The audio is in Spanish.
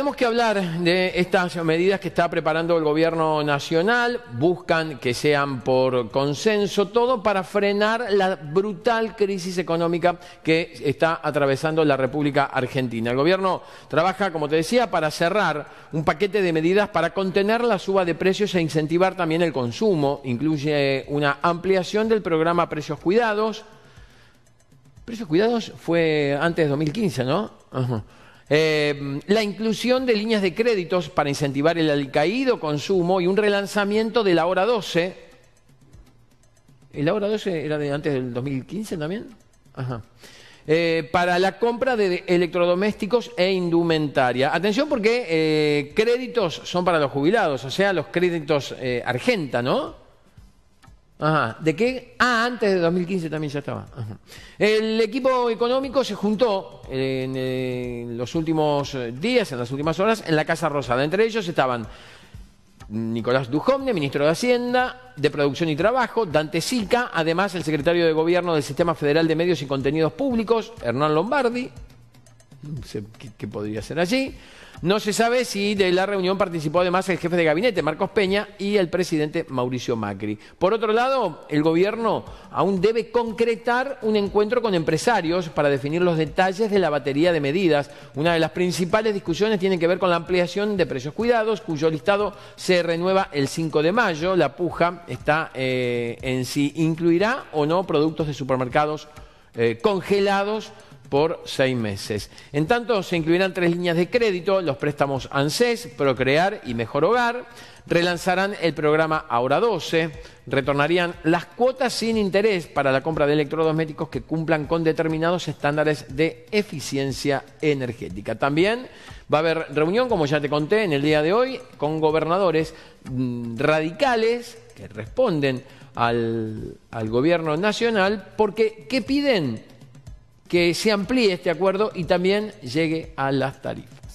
Tenemos que hablar de estas medidas que está preparando el gobierno nacional, buscan que sean por consenso, todo para frenar la brutal crisis económica que está atravesando la República Argentina. El gobierno trabaja, como te decía, para cerrar un paquete de medidas para contener la suba de precios e incentivar también el consumo. Incluye una ampliación del programa Precios Cuidados. Precios Cuidados fue antes de 2015, ¿no? Eh, la inclusión de líneas de créditos para incentivar el alcaído consumo y un relanzamiento de la hora 12. ¿El hora 12 era de antes del 2015 también? Ajá. Eh, para la compra de electrodomésticos e indumentaria. Atención porque eh, créditos son para los jubilados, o sea, los créditos Argenta, ¿no? Ajá. ¿De qué? Ah, antes de 2015 también ya estaba. El equipo económico se juntó eh, en, eh, los últimos eh, días, en las últimas horas, en la Casa Rosada. Entre ellos estaban Nicolás Dujovne, ministro de Hacienda, de Producción y Trabajo, Dante Sica, además el secretario de Gobierno del Sistema Federal de Medios y Contenidos Públicos, Hernán Lombardi, qué podría ser allí. No se sabe si de la reunión participó además el jefe de gabinete, Marcos Peña, y el presidente Mauricio Macri. Por otro lado, el gobierno aún debe concretar un encuentro con empresarios para definir los detalles de la batería de medidas. Una de las principales discusiones tiene que ver con la ampliación de precios cuidados, cuyo listado se renueva el 5 de mayo. La puja está eh, en si incluirá o no productos de supermercados eh, congelados por seis meses. En tanto, se incluirán tres líneas de crédito, los préstamos ANSES, Procrear y Mejor Hogar, relanzarán el programa Ahora 12, retornarían las cuotas sin interés para la compra de electrodomésticos que cumplan con determinados estándares de eficiencia energética. También va a haber reunión, como ya te conté, en el día de hoy, con gobernadores mm, radicales que responden al, al gobierno nacional, porque ¿qué piden? que se amplíe este acuerdo y también llegue a las tarifas.